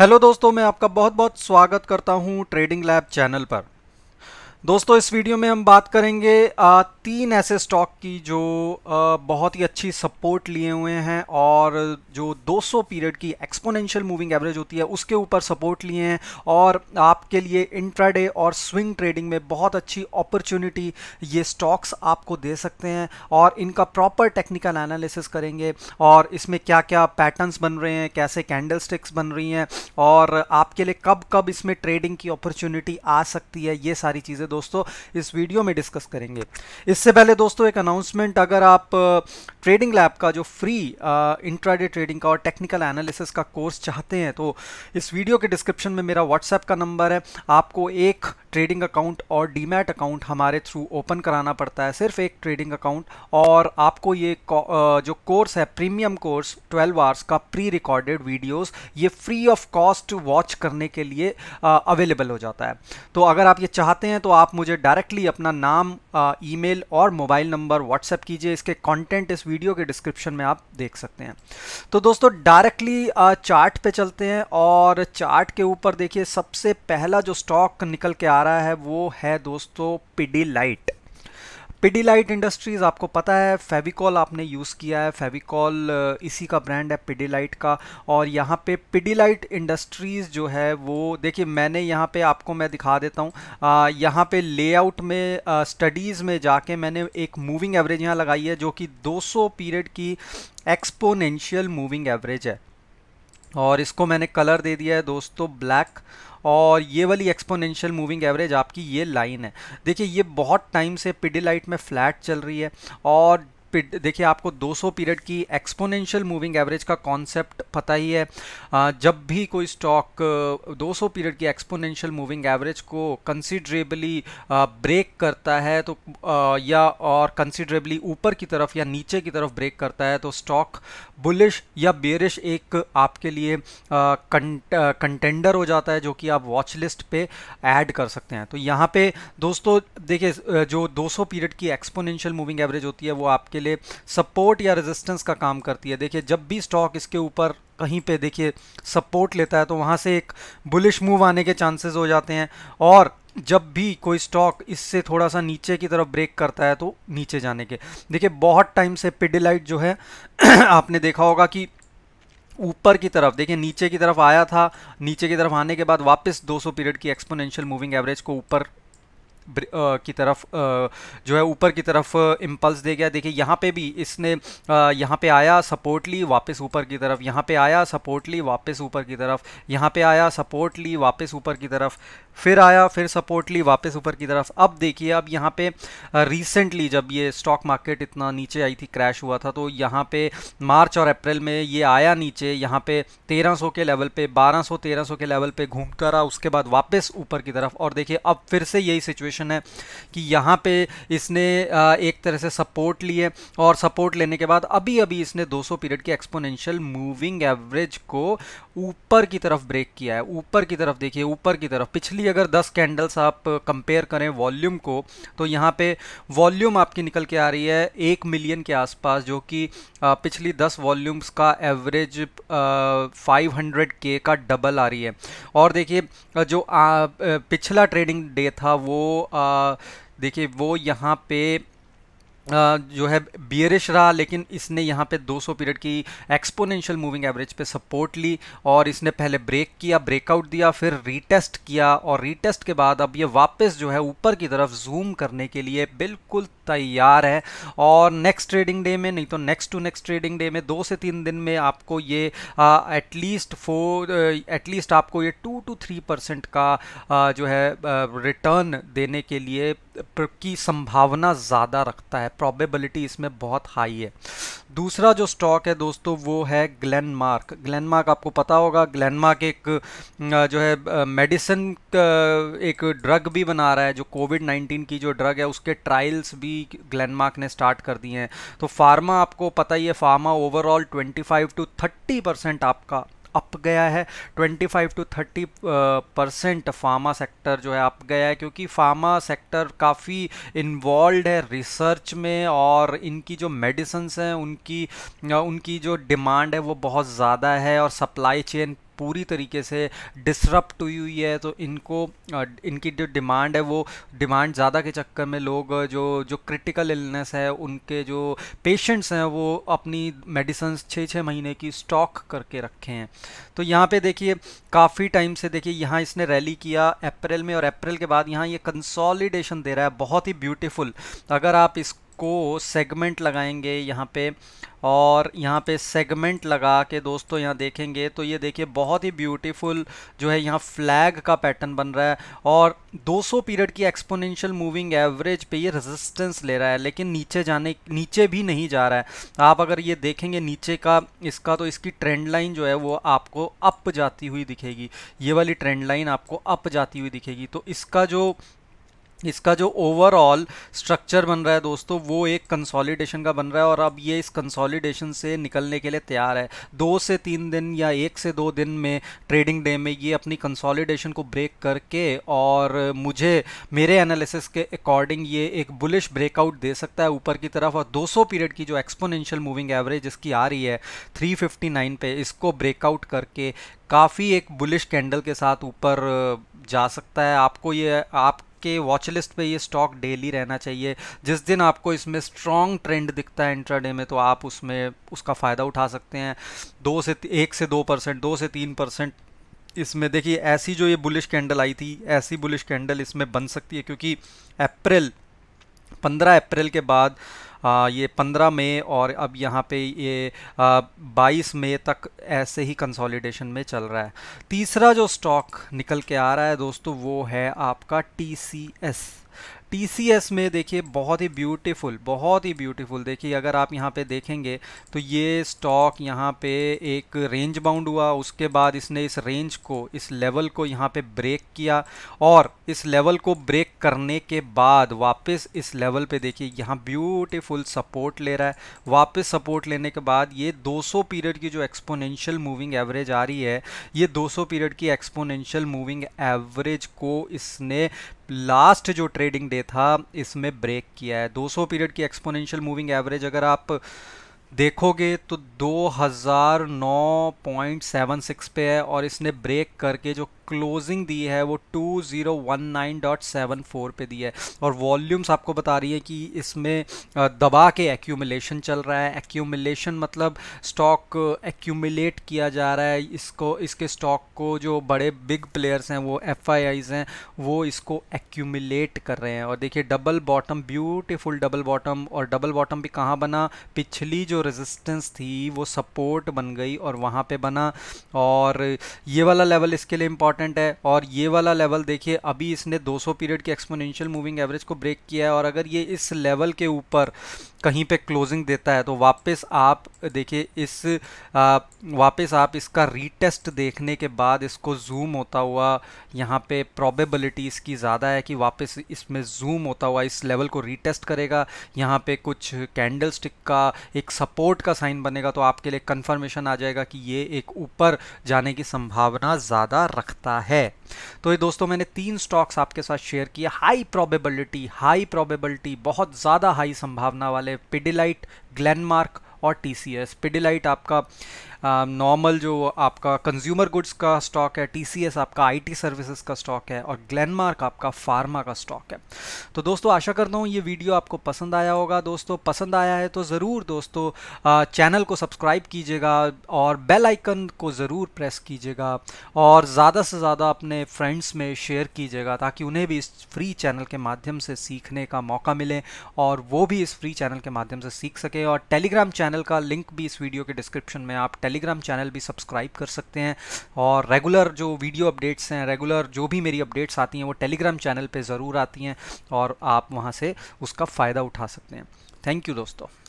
hello दोस्तों मैं आपका बहुत बहुत स्वागत करता हूं ट्रेडिंग लैब चैनल पर दोस्तों इस वीडियो में हम बात करेंगे तीन ऐसे स्टॉक की जो बहुत ही अच्छी सपोर्ट लिए हुए हैं और जो 200 पीरियड की एक्सपोनेंशियल मूविंग एवरेज होती है उसके ऊपर सपोर्ट लिए हैं और आपके लिए इंट्राडे और स्विंग ट्रेडिंग में बहुत अच्छी अपॉर्चुनिटी ये स्टॉक्स आपको दे सकते हैं और इनका प्रॉपर टेक्निकल एनालिसिस करेंगे और इसमें क्या क्या पैटर्न्स बन रहे हैं कैसे कैंडल बन रही हैं और आपके लिए कब कब इसमें ट्रेडिंग की अपॉर्चुनिटी आ सकती है ये सारी चीज़ें दोस्तों इस वीडियो में डिस्कस करेंगे इससे पहले दोस्तों एक अनाउंसमेंट अगर आप ट्रेडिंग लैब का जो फ्री इंट्राडे ट्रेडिंग का और टेक्निकल एनालिसिस का कोर्स चाहते हैं तो इस वीडियो के डिस्क्रिप्शन में मेरा व्हाट्सएप का नंबर है आपको एक ट्रेडिंग अकाउंट और डीमैट अकाउंट हमारे थ्रू ओपन कराना पड़ता है सिर्फ एक ट्रेडिंग अकाउंट और आपको ये जो कोर्स है प्रीमियम कोर्स 12 आवर्स का प्री रिकॉर्डेड वीडियोस ये फ्री ऑफ कॉस्ट वॉच करने के लिए अवेलेबल हो जाता है तो अगर आप ये चाहते हैं तो आप मुझे डायरेक्टली अपना नाम ई और मोबाइल नंबर व्हाट्सएप कीजिए इसके कॉन्टेंट इस वीडियो के डिस्क्रिप्शन में आप देख सकते हैं तो दोस्तों डायरेक्टली चार्ट पे चलते हैं और चार्ट के ऊपर देखिए सबसे पहला जो स्टॉक निकल के आ आ रहा है वो है दोस्तों पिडीलाइट पिडीलाइट इंडस्ट्रीज़ आपको पता है फेविकॉल आपने यूज़ किया है फेविकॉल इसी का ब्रांड है पिडीलाइट का और यहाँ पे पिडीलाइट इंडस्ट्रीज़ जो है वो देखिए मैंने यहाँ पे आपको मैं दिखा देता हूँ यहाँ पे लेआउट में स्टडीज़ में जाके मैंने एक मूविंग एवरेज यहाँ लगाई है जो कि 200 पीरियड की एक्सपोनेंशियल मूविंग एवरेज है और इसको मैंने कलर दे दिया है दोस्तों ब्लैक और ये वाली एक्सपोनेंशियल मूविंग एवरेज आपकी ये लाइन है देखिए ये बहुत टाइम से पिडिलाइट में फ्लैट चल रही है और देखिए आपको 200 पीरियड की एक्सपोनेंशियल मूविंग एवरेज का कॉन्सेप्ट पता ही है जब भी कोई स्टॉक 200 पीरियड की एक्सपोनेंशियल मूविंग एवरेज को कंसिडरेबली ब्रेक करता है तो या और कंसिडरेबली ऊपर की तरफ या नीचे की तरफ ब्रेक करता है तो स्टॉक बुलिश या बेरिश एक आपके लिए कंटेंडर हो जाता है जो कि आप वॉच लिस्ट पर ऐड कर सकते हैं तो यहाँ पर दोस्तों देखिए जो दो पीरियड की एक्सपोनेंशियल मूविंग एवरेज होती है वो आपके आपके लिए सपोर्ट या रेजिस्टेंस का काम करती है देखिए जब भी स्टॉक इसके ऊपर कहीं पे देखिए सपोर्ट लेता है तो वहाँ से एक बुलिश मूव आने के चांसेस हो जाते हैं और जब भी कोई स्टॉक इससे थोड़ा सा नीचे की तरफ ब्रेक करता है तो नीचे जाने के देखिए बहुत टाइम से पिडिलाइट जो है आपने देखा होगा कि ऊपर की तरफ देखिए नीचे की तरफ आया था नीचे की तरफ आने के बाद वापस 200 पीरियड की एक्सपोनेंशियल मूविंग एवरेज को ऊपर की तरफ जो है ऊपर की तरफ इम्पल्स दे गया देखिए यहाँ पे भी इसने यहाँ पे आया सपोर्ट ली वापस ऊपर की तरफ यहाँ पे आया सपोर्ट ली वापस ऊपर की तरफ यहाँ पे आया सपोर्ट ली वापस ऊपर की तरफ फिर आया फिर सपोर्ट ली वापस ऊपर की तरफ अब देखिए अब यहाँ पे रिसेंटली जब ये स्टॉक मार्केट इतना नीचे आई थी क्रैश हुआ था तो यहाँ पे मार्च और अप्रैल में ये आया नीचे यहाँ पे 1300 के लेवल पे 1200 1300 के लेवल पे घूम रहा उसके बाद वापस ऊपर की तरफ और देखिए अब फिर से यही सिचुएशन सिचुएशन है कि यहाँ पे इसने एक तरह से सपोर्ट लिए और सपोर्ट लेने के बाद अभी अभी इसने 200 पीरियड के एक्सपोनेंशियल मूविंग एवरेज को ऊपर की तरफ ब्रेक किया है ऊपर की तरफ देखिए ऊपर की तरफ पिछली अगर 10 कैंडल्स आप कंपेयर करें वॉल्यूम को तो यहाँ पे वॉल्यूम आपकी निकल के आ रही है एक मिलियन के आसपास जो कि पिछली 10 वॉल्यूम्स का एवरेज 500 के का डबल आ रही है और देखिए जो आ, पिछला ट्रेडिंग डे था वो देखिए वो यहाँ पे जो है बियरिश रहा लेकिन इसने यहाँ पे 200 पीरियड की एक्सपोनेंशियल मूविंग एवरेज पे सपोर्ट ली और इसने पहले ब्रेक किया ब्रेकआउट दिया फिर रीटेस्ट किया और रीटेस्ट के बाद अब ये वापस जो है ऊपर की तरफ जूम करने के लिए बिल्कुल तैयार है और नेक्स्ट ट्रेडिंग डे में नहीं तो next to next trading day में दो से तीन दिन में आपको ये एटलीस्ट फोर एटलीस्ट आपको ये टू टू थ्री परसेंट का आ, जो है रिटर्न देने के लिए की संभावना ज़्यादा रखता है प्रॉबेबिलिटी इसमें बहुत हाई है दूसरा जो स्टॉक है दोस्तों वो है ग्लैनमार्क ग्लैनमार्क आपको पता होगा ग्लैनमार्क एक जो है मेडिसिन एक ड्रग भी बना रहा है जो कोविड 19 की जो ड्रग है उसके ट्रायल्स भी ग्लैनमार्क ने स्टार्ट कर दिए हैं तो फार्मा आपको पता ही है फार्मा ओवरऑल 25 टू 30 परसेंट आपका अप गया है 25 टू 30 परसेंट फार्मा सेक्टर जो है अप गया है क्योंकि फार्मा सेक्टर काफ़ी इन्वॉल्व है रिसर्च में और इनकी जो मेडिसन्स हैं उनकी उनकी जो डिमांड है वो बहुत ज़्यादा है और सप्लाई चेन पूरी तरीके से डिसरप्ट हुई हुई है तो इनको इनकी जो डिमांड है वो डिमांड ज़्यादा के चक्कर में लोग जो जो क्रिटिकल इलनेस है उनके जो पेशेंट्स हैं वो अपनी मेडिसन छः छः महीने की स्टॉक करके रखे हैं तो यहाँ पे देखिए काफ़ी टाइम से देखिए यहाँ इसने रैली किया अप्रैल में और अप्रैल के बाद यहाँ ये कंसोलिडेशन दे रहा है बहुत ही ब्यूटीफुल अगर आप इस को सेगमेंट लगाएंगे यहाँ पे और यहाँ पे सेगमेंट लगा के दोस्तों यहाँ देखेंगे तो ये देखिए बहुत ही ब्यूटीफुल जो है यहाँ फ्लैग का पैटर्न बन रहा है और 200 पीरियड की एक्सपोनेंशियल मूविंग एवरेज पे ये रेजिस्टेंस ले रहा है लेकिन नीचे जाने नीचे भी नहीं जा रहा है आप अगर ये देखेंगे नीचे का इसका तो इसकी ट्रेंड लाइन जो है वो आपको अप जाती हुई दिखेगी ये वाली ट्रेंड लाइन आपको अप जाती हुई दिखेगी तो इसका जो इसका जो ओवरऑल स्ट्रक्चर बन रहा है दोस्तों वो एक कंसोलिडेशन का बन रहा है और अब ये इस कंसोलिडेशन से निकलने के लिए तैयार है दो से तीन दिन या एक से दो दिन में ट्रेडिंग डे में ये अपनी कंसोलिडेशन को ब्रेक करके और मुझे मेरे एनालिसिस के अकॉर्डिंग ये एक बुलिश ब्रेकआउट दे सकता है ऊपर की तरफ और दो पीरियड की जो एक्सपोनेंशियल मूविंग एवरेज इसकी आ रही है थ्री पे इसको ब्रेकआउट करके काफ़ी एक बुलिश कैंडल के साथ ऊपर जा सकता है आपको ये आप आपके वॉच लिस्ट पे ये स्टॉक डेली रहना चाहिए जिस दिन आपको इसमें स्ट्रॉन्ग ट्रेंड दिखता है इंट्राडे में तो आप उसमें उसका फ़ायदा उठा सकते हैं दो से एक से दो परसेंट दो से तीन परसेंट इसमें देखिए ऐसी जो ये बुलिश कैंडल आई थी ऐसी बुलिश कैंडल इसमें बन सकती है क्योंकि अप्रैल पंद्रह अप्रैल के बाद आ, ये 15 मई और अब यहाँ पे ये आ, 22 मई तक ऐसे ही कंसोलिडेशन में चल रहा है तीसरा जो स्टॉक निकल के आ रहा है दोस्तों वो है आपका टी सी एस टी में देखिए बहुत ही ब्यूटीफुल बहुत ही ब्यूटीफुल देखिए अगर आप यहाँ पे देखेंगे तो ये स्टॉक यहाँ पे एक रेंज बाउंड हुआ उसके बाद इसने इस रेंज को इस लेवल को यहाँ पे ब्रेक किया और इस लेवल को ब्रेक करने के बाद वापस इस लेवल पे देखिए यहाँ ब्यूटीफुल सपोर्ट ले रहा है वापस सपोर्ट लेने के बाद ये दो पीरियड की जो एक्सपोनेंशियल मूविंग एवरेज आ रही है ये दो पीरियड की एक्सपोनेंशियल मूविंग एवरेज को इसने लास्ट जो ट्रेडिंग डे था इसमें ब्रेक किया है 200 पीरियड की एक्सपोनेंशियल मूविंग एवरेज अगर आप देखोगे तो 2009.76 पे है और इसने ब्रेक करके जो क्लोजिंग दी है वो 2019.74 पे दी है और वॉल्यूम्स आपको बता रही है कि इसमें दबा के एक्यूमिलेशन चल रहा है एक्यूमिलेशन मतलब स्टॉक एक्यूमिलेट किया जा रहा है इसको इसके स्टॉक को जो बड़े बिग प्लेयर्स हैं वो एफ हैं वो इसको एक्यूमिलेट कर रहे हैं और देखिए double bottom beautiful double bottom और डबल बॉटम भी कहाँ बना पिछली जो रेजिस्टेंस थी वो सपोर्ट बन गई और वहाँ पे बना और ये वाला लेवल इसके लिए इम्पोर्ट इंपॉर्टेंट है और ये वाला लेवल देखिए अभी इसने 200 पीरियड के एक्सपोनेंशियल मूविंग एवरेज को ब्रेक किया है और अगर ये इस लेवल के ऊपर कहीं पे क्लोजिंग देता है तो वापस आप देखिए इस वापस आप इसका रीटेस्ट देखने के बाद इसको जूम होता हुआ यहाँ पे प्रोबेबिलिटीज़ इसकी ज़्यादा है कि वापस इसमें जूम होता हुआ इस लेवल को रीटेस्ट करेगा यहाँ पे कुछ कैंडल स्टिक का एक सपोर्ट का साइन बनेगा तो आपके लिए कन्फर्मेशन आ जाएगा कि ये एक ऊपर जाने की संभावना ज़्यादा रखता है तो ये दोस्तों मैंने तीन स्टॉक्स आपके साथ शेयर किया हाई प्रॉबेबिलिटी हाई प्रॉबेबिलिटी बहुत ज़्यादा हाई संभावना वाले वाले पिडिलाइट ग्लैनमार्क और टी सी एस पिडिलाइट आपका नॉर्मल um, जो आपका कंज्यूमर गुड्स का स्टॉक है टीसीएस आपका आईटी सर्विसेज का स्टॉक है और ग्लेनमार्क आपका फार्मा का स्टॉक है तो दोस्तों आशा करता हूँ ये वीडियो आपको पसंद आया होगा दोस्तों पसंद आया है तो ज़रूर दोस्तों चैनल को सब्सक्राइब कीजिएगा और बेल आइकन को ज़रूर प्रेस कीजिएगा और ज़्यादा से ज़्यादा अपने फ्रेंड्स में शेयर कीजिएगा ताकि उन्हें भी इस फ्री चैनल के माध्यम से सीखने का मौका मिले और वो भी इस फ्री चैनल के माध्यम से सीख सके और टेलीग्राम चैनल का लिंक भी इस वीडियो के डिस्क्रिप्शन में आप टेलीग्राम चैनल भी सब्सक्राइब कर सकते हैं और रेगुलर जो वीडियो अपडेट्स हैं रेगुलर जो भी मेरी अपडेट्स आती हैं वो टेलीग्राम चैनल पर ज़रूर आती हैं और आप वहाँ से उसका फ़ायदा उठा सकते हैं थैंक यू दोस्तों